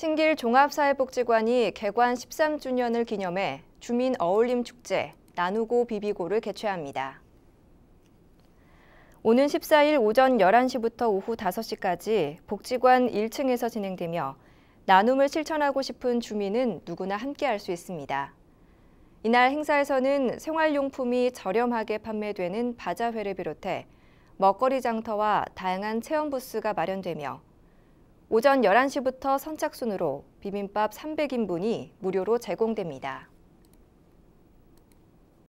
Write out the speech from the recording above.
신길 종합사회복지관이 개관 13주년을 기념해 주민 어울림 축제 나누고 비비고를 개최합니다. 오는 14일 오전 11시부터 오후 5시까지 복지관 1층에서 진행되며 나눔을 실천하고 싶은 주민은 누구나 함께할 수 있습니다. 이날 행사에서는 생활용품이 저렴하게 판매되는 바자회를 비롯해 먹거리 장터와 다양한 체험 부스가 마련되며 오전 11시부터 선착순으로 비빔밥 300인분이 무료로 제공됩니다.